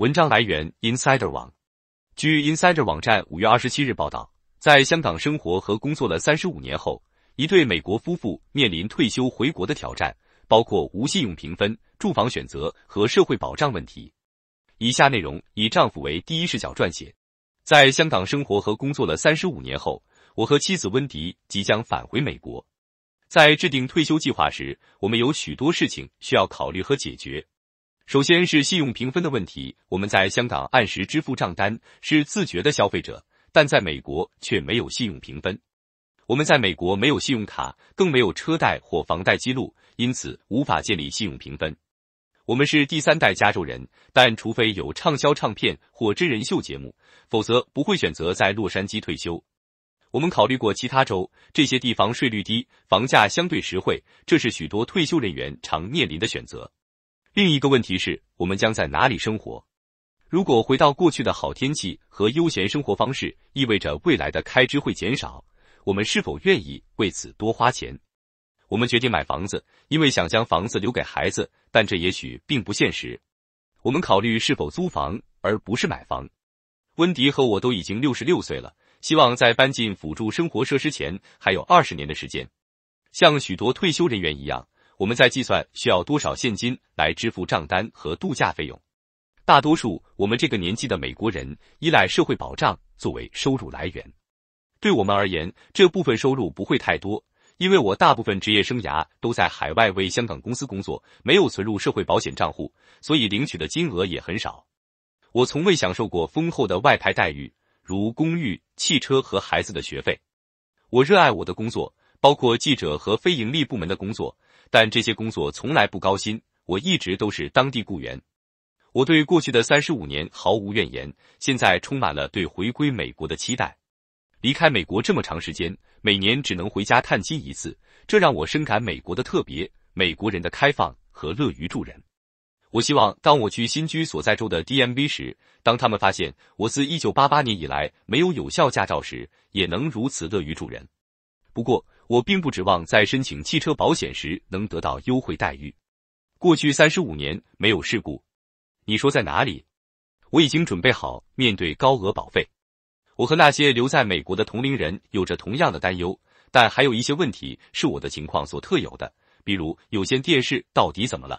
文章来源：Insider 网。据 Insider 网站五月二十七日报道，在香港生活和工作了三十五年后，一对美国夫妇面临退休回国的挑战，包括无信用评分、住房选择和社会保障问题。以下内容以丈夫为第一视角撰写。在香港生活和工作了三十五年后，我和妻子温迪即将返回美国。在制定退休计划时，我们有许多事情需要考虑和解决。首先是信用评分的问题。我们在香港按时支付账单，是自觉的消费者，但在美国却没有信用评分。我们在美国没有信用卡，更没有车贷或房贷记录，因此无法建立信用评分。我们是第三代加州人，但除非有畅销唱片或真人秀节目，否则不会选择在洛杉矶退休。我们考虑过其他州，这些地方税率低，房价相对实惠，这是许多退休人员常面临的选择。另一个问题是，我们将在哪里生活？如果回到过去的好天气和悠闲生活方式，意味着未来的开支会减少，我们是否愿意为此多花钱？我们决定买房子，因为想将房子留给孩子，但这也许并不现实。我们考虑是否租房而不是买房。温迪和我都已经六十六岁了，希望在搬进辅助生活设施前还有二十年的时间。像许多退休人员一样。我们在计算需要多少现金来支付账单和度假费用。大多数我们这个年纪的美国人依赖社会保障作为收入来源。对我们而言，这部分收入不会太多，因为我大部分职业生涯都在海外为香港公司工作，没有存入社会保险账户，所以领取的金额也很少。我从未享受过丰厚的外派待遇，如公寓、汽车和孩子的学费。我热爱我的工作。包括记者和非盈利部门的工作，但这些工作从来不高薪。我一直都是当地雇员。我对过去的三十五年毫无怨言，现在充满了对回归美国的期待。离开美国这么长时间，每年只能回家探亲一次，这让我深感美国的特别，美国人的开放和乐于助人。我希望当我去新居所在州的 DMV 时，当他们发现我自1988年以来没有有效驾照时，也能如此乐于助人。不过。我并不指望在申请汽车保险时能得到优惠待遇。过去三十五年没有事故，你说在哪里？我已经准备好面对高额保费。我和那些留在美国的同龄人有着同样的担忧，但还有一些问题是我的情况所特有的，比如有线电视到底怎么了？